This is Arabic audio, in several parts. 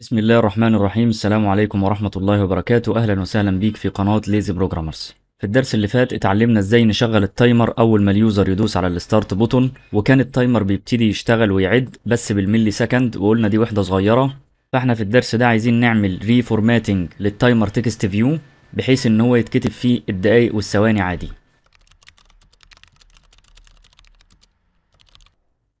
بسم الله الرحمن الرحيم السلام عليكم ورحمة الله وبركاته أهلا وسهلا بيك في قناة ليزي بروجرامرز في الدرس اللي فات اتعلمنا ازاي نشغل التايمر اول ما اليوزر يدوس على الستارت بوتون وكان التايمر بيبتدي يشتغل ويعد بس بالملي سكند وقلنا دي وحدة صغيرة فاحنا في الدرس ده عايزين نعمل ري فورماتنج للتايمر تكست فيو بحيث ان هو يتكتب فيه الدقايق والثواني عادي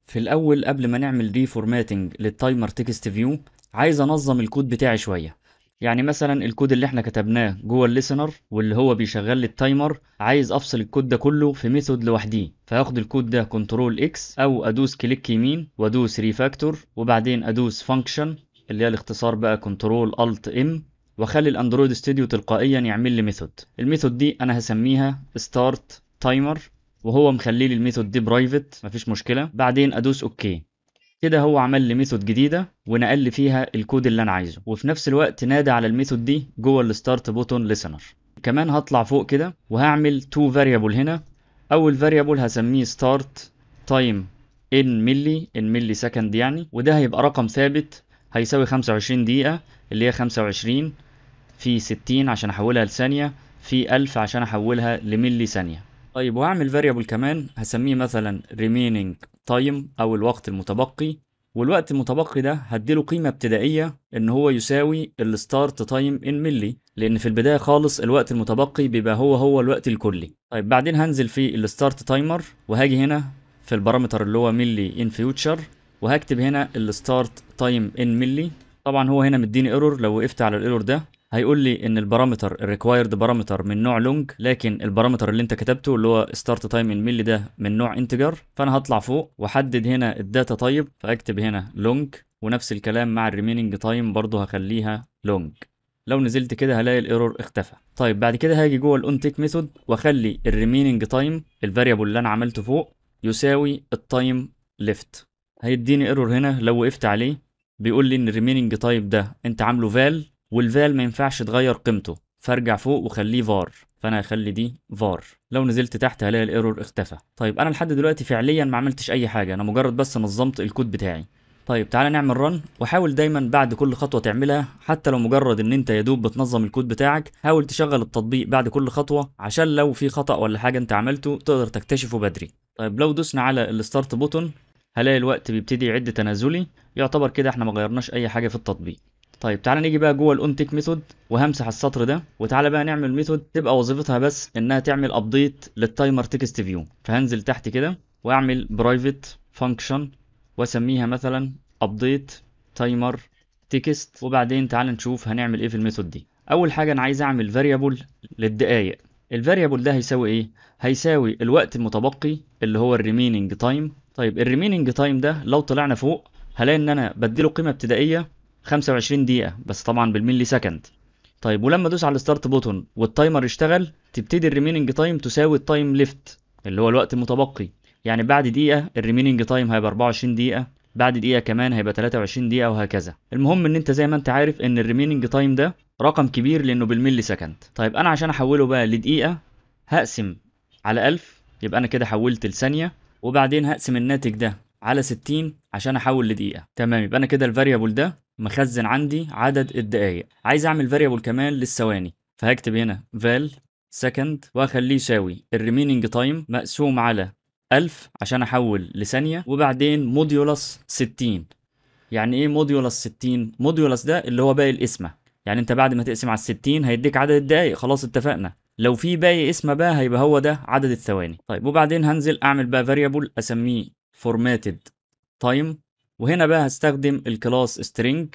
في الاول قبل ما نعمل ري فورماتنج للتايمر تكست فيو عايز انظم الكود بتاعي شويه يعني مثلا الكود اللي احنا كتبناه جوه الليسنر واللي هو بيشغل لي التايمر عايز افصل الكود ده كله في ميثود لوحديه فهاخد الكود ده كنترول اكس او ادوس كليك يمين وادوس ريفاكتور وبعدين ادوس فانكشن اللي هي الاختصار بقى كنترول الت ام واخلي الاندرويد ستوديو تلقائيا يعمل لي ميثود الميثود دي انا هسميها ستارت تايمر وهو مخلي لي الميثود دي برايفت مفيش مشكله بعدين ادوس اوكي كده هو عمل لي ميثود جديده ونقل لي فيها الكود اللي انا عايزه وفي نفس الوقت نادى على الميثود دي جوه الستارت بوتون ليسنر كمان هطلع فوق كده وهعمل تو فاريبل هنا اول فاريبل هسميه ستارت تايم ان ملي ان ملي سكند يعني وده هيبقى رقم ثابت هيساوي 25 دقيقه اللي هي 25 في 60 عشان احولها لثانيه في 1000 عشان احولها لملي ثانيه طيب وهعمل فاريبل كمان هسميه مثلا ريميننج تايم او الوقت المتبقي والوقت المتبقي ده هديله قيمة ابتدائية ان هو يساوي الستارت تايم ان ملي لان في البداية خالص الوقت المتبقي بيبقى هو هو الوقت الكلي طيب بعدين هنزل في الستارت تايمر وهاجي هنا في البارامتر اللي هو ملي ان فيوتشر وهكتب هنا الستارت تايم ان ملي طبعا هو هنا مديني ايرور لو وقفت على الايرور ده هيقول لي ان البارامتر الريكوايرد بارامتر من نوع لونج لكن البارامتر اللي انت كتبته اللي هو ستارت تايم ان ملي ده من نوع انتجر فانا هطلع فوق واحدد هنا الداتا تايب فاكتب هنا لونج ونفس الكلام مع الريميننج تايم برضه هخليها لونج لو نزلت كده هلاقي الايرور اختفى طيب بعد كده هاجي جوه الاون تيك ميثود واخلي الريميننج تايم الفاريبل اللي انا عملته فوق يساوي التايم ليفت هيديني ايرور هنا لو وقفت عليه بيقول لي ان الريميننج تايب ده انت عامله فال والفال ما ينفعش تغير قيمته فارجع فوق وخليه فار فانا هخلي دي فار لو نزلت تحت هلاقي الايرور اختفى طيب انا لحد دلوقتي فعليا ما عملتش اي حاجه انا مجرد بس نظمت الكود بتاعي طيب تعالى نعمل رن وحاول دايما بعد كل خطوه تعملها حتى لو مجرد ان انت يا دوب بتنظم الكود بتاعك حاول تشغل التطبيق بعد كل خطوه عشان لو في خطا ولا حاجه انت عملته تقدر تكتشفه بدري طيب لو دوسنا على الستارت بوتون هلاقي الوقت بيبتدي يعد تنازلي يعتبر كده احنا ما غيرناش اي حاجه في التطبيق طيب تعالى نيجي بقى جوه الاون تيك ميثود وهمسح السطر ده وتعالى بقى نعمل ميثود تبقى وظيفتها بس انها تعمل ابديت للتايمر تكست فيو فهنزل تحت كده واعمل برايفت فانكشن واسميها مثلا ابديت تايمر تكست وبعدين تعالى نشوف هنعمل ايه في الميثود دي اول حاجه انا عايز اعمل فاريبل للدقائق الفاريبل ده هيساوي ايه هيساوي الوقت المتبقي اللي هو الريميننج تايم طيب الريميننج تايم ده لو طلعنا فوق هلاقي ان انا بديله قيمه ابتدائيه 25 دقيقة بس طبعا بالملي سكند طيب ولما ادوس على الستارت بوتون والتايمر يشتغل تبتدي الريميننج تايم تساوي التايم ليفت اللي هو الوقت المتبقي يعني بعد دقيقة الريميننج تايم هيبقى 24 دقيقة بعد دقيقة كمان هيبقى 23 دقيقة وهكذا المهم ان انت زي ما انت عارف ان الريميننج تايم ده رقم كبير لانه بالملي سكند طيب انا عشان احوله بقى لدقيقة هقسم على 1000 يبقى انا كده حولت لثانية وبعدين هقسم الناتج ده على 60 عشان احول لدقيقة تمام يبقى انا كده الفاريبل ده مخزن عندي عدد الدقائق عايز اعمل فاريبل كمان للثواني فهكتب هنا val سكند واخليه يساوي الريميننج تايم مقسوم على 1000 عشان احول لثانيه وبعدين موديولس 60 يعني ايه موديولس 60 موديولس ده اللي هو باقي القسمه يعني انت بعد ما تقسم على ال 60 هيديك عدد الدقائق خلاص اتفقنا لو في باقي قسمه بقى هيبقى هو ده عدد الثواني طيب وبعدين هنزل اعمل بقى فاريبل اسميه فورماتد تايم وهنا بقى هستخدم الكلاس string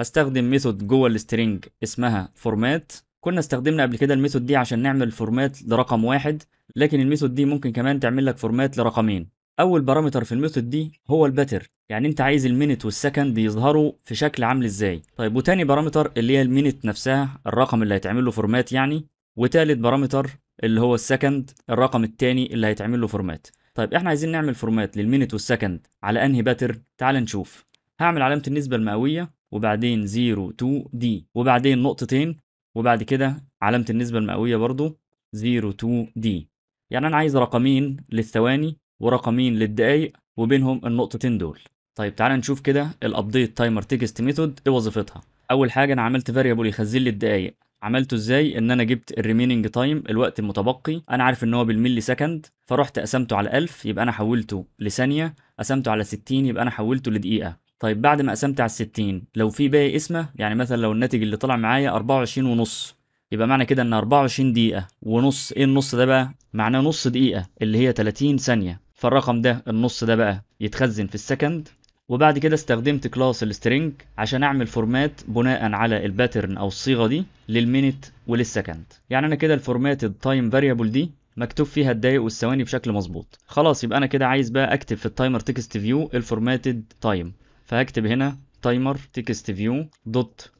هستخدم ميثود جوه السترينج اسمها فورمات كنا استخدمنا قبل كده الميثود دي عشان نعمل فورمات لرقم واحد لكن الميثود دي ممكن كمان تعمل لك فورمات لرقمين اول بارامتر في الميثود دي هو الباتر يعني انت عايز المينت والسكند يظهروا في شكل عامل ازاي طيب وتاني بارامتر اللي هي المينت نفسها الرقم اللي هيتعمل له فورمات يعني وتالت بارامتر اللي هو السكند الرقم التاني اللي هيتعمل له فورمات طيب احنا عايزين نعمل فورمات للمينت والسكند على انهي باترن تعال نشوف هعمل علامه النسبه المئويه وبعدين 0 2 دي وبعدين نقطتين وبعد كده علامه النسبه المئويه برضو 0 2 دي يعني انا عايز رقمين للثواني ورقمين للدقايق وبينهم النقطتين دول طيب تعال نشوف كده الابديت تايمر تكست ميثود ايه وظيفتها اول حاجه انا عملت فاريبل يخزن لي الدقايق عملته ازاي ان انا جبت الريميننج تايم الوقت المتبقي انا عارف ان هو بالملي سكند فرحت قسمته على 1000 يبقى انا حولته لثانيه قسمته على 60 يبقى انا حولته لدقيقه طيب بعد ما قسمت على 60 لو في باقي قسمه يعني مثلا لو الناتج اللي طلع معايا 24 ونص يبقى معنى كده ان 24 دقيقه ونص ايه النص ده بقى معناه نص دقيقه اللي هي 30 ثانيه فالرقم ده النص ده بقى يتخزن في السكند وبعد كده استخدمت كلاس السترينج عشان اعمل فورمات بناء على الباترن او الصيغه دي للمينت وللسكند يعني انا كده الفورمات التايم فاريبل دي مكتوب فيها الدقايق والثواني بشكل مظبوط خلاص يبقى انا كده عايز بقى اكتب في التايمر تكست فيو الفورماتد تايم فهكتب هنا تايمر تكست فيو دوت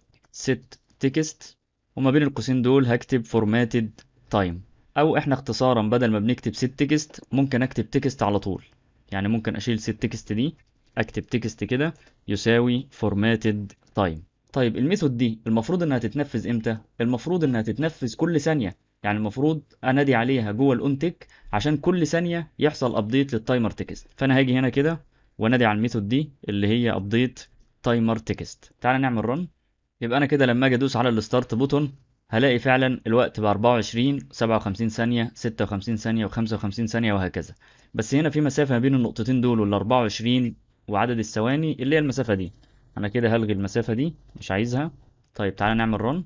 set تكست وما بين القوسين دول هكتب فورماتد تايم او احنا اختصارا بدل ما بنكتب set تكست ممكن اكتب تكست على طول يعني ممكن اشيل set تكست دي اكتب تكست كده يساوي فورماتد تايم طيب الميثود دي المفروض انها تتنفذ امتى المفروض انها تتنفذ كل ثانيه يعني المفروض انادي عليها جوه الاون تيك عشان كل ثانيه يحصل ابديت للتايمر تكست فانا هاجي هنا كده وانادي على الميثود دي اللي هي ابديت تايمر تكست تعال نعمل رن يبقى انا كده لما اجي ادوس على الستارت بوتون هلاقي فعلا الوقت ب 24 57 ثانيه 56 ثانيه و55 ثانيه وهكذا بس هنا في مسافه ما بين النقطتين دول وال 24 وعدد الثواني اللي هي المسافة دي أنا كده هلغي المسافة دي مش عايزها طيب تعالى نعمل رن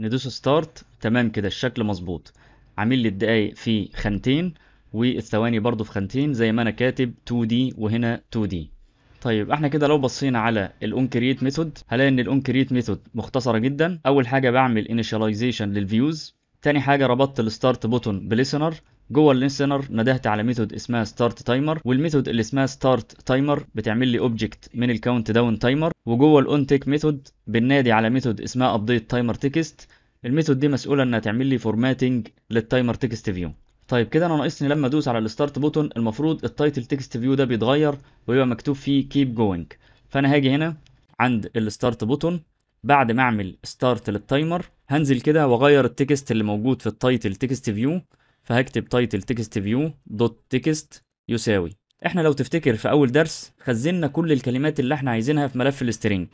ندوس ستارت تمام كده الشكل مظبوط عامل لي الدقايق في خانتين والثواني برضو في خانتين زي ما أنا كاتب 2D وهنا 2D طيب احنا كده لو بصينا على الاون كرييت ميثود هلاقي ان الاون كرييت ميثود مختصره جدا اول حاجه بعمل انيشاليزيشن للفيوز تاني حاجه ربطت الستارت بوتون بليسنر جوه الليسنر ندهت على ميثود اسمها ستارت تايمر والميثود اللي اسمها ستارت تايمر بتعمل لي اوبجكت من الكاونت داون تايمر وجوه الاون تيك ميثود بنادي على ميثود اسمها ابديت تايمر تكست الميثود دي مسؤوله انها تعمل لي فورماتنج للتايمر تكست فيو طيب كده انا ناقصني لما ادوس على الستارت بوتون المفروض التايتل تكست فيو ده بيتغير ويبقى مكتوب فيه كيب جوينج فانا هاجي هنا عند الستارت بوتون بعد ما اعمل ستارت للتايمر هنزل كده واغير التكست اللي موجود في التايتل تكست فيو فهكتب تايتل تكست فيو دوت تكست يساوي احنا لو تفتكر في اول درس خزنا كل الكلمات اللي احنا عايزينها في ملف السترينج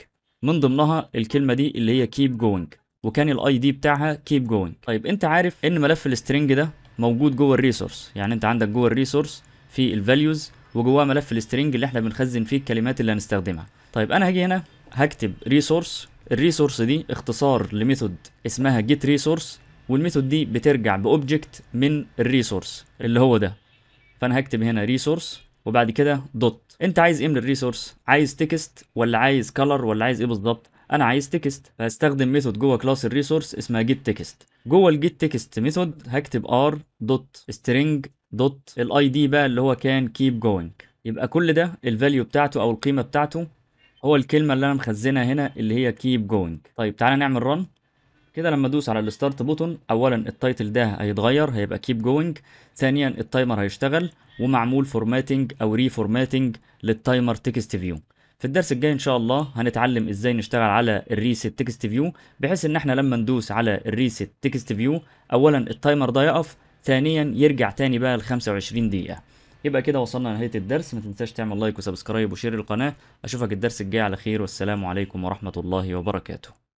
من ضمنها الكلمه دي اللي هي كيب جوينج وكان الاي دي بتاعها كيب جوينج طيب انت عارف ان ملف السترينج ده موجود جوه الريسورس يعني انت عندك جوه الريسورس في الفاليوز وجواه ملف السترينج اللي احنا بنخزن فيه الكلمات اللي هنستخدمها طيب انا هاجي هنا هكتب ريسورس الريسورس دي اختصار لميثود اسمها جيت ريسورس والميثود دي بترجع باوبجكت من الريسورس اللي هو ده فانا هكتب هنا ريسورس وبعد كده دوت انت عايز ايه من الريسورس عايز تكست ولا عايز كلر ولا عايز ايه بالظبط انا عايز تكست فهستخدم ميثود جوه كلاس الريسورس اسمها جيت تكست جوه الجيت تكست ميثود هكتب ار دوت سترينج دوت الاي دي بقى اللي هو كان كيب جوينج يبقى كل ده الفاليو بتاعته او القيمه بتاعته هو الكلمه اللي انا مخزنها هنا اللي هي كيب جوينج طيب تعالى نعمل رن كده لما ادوس على الستارت بوتون اولا التايتل ده هيتغير هيبقى كيب جوينج ثانيا التايمر هيشتغل ومعمول فورماتنج او ري فورماتنج للتايمر تكست فيو في الدرس الجاي ان شاء الله هنتعلم ازاي نشتغل على الريست تكست فيو بحيث ان احنا لما ندوس على الريست تكست فيو اولا التايمر ده يقف ثانيا يرجع تاني بقى ل 25 دقيقه يبقى كده وصلنا لنهايه الدرس ما تنساش تعمل لايك وسبسكرايب وشير القناه اشوفك الدرس الجاي على خير والسلام عليكم ورحمه الله وبركاته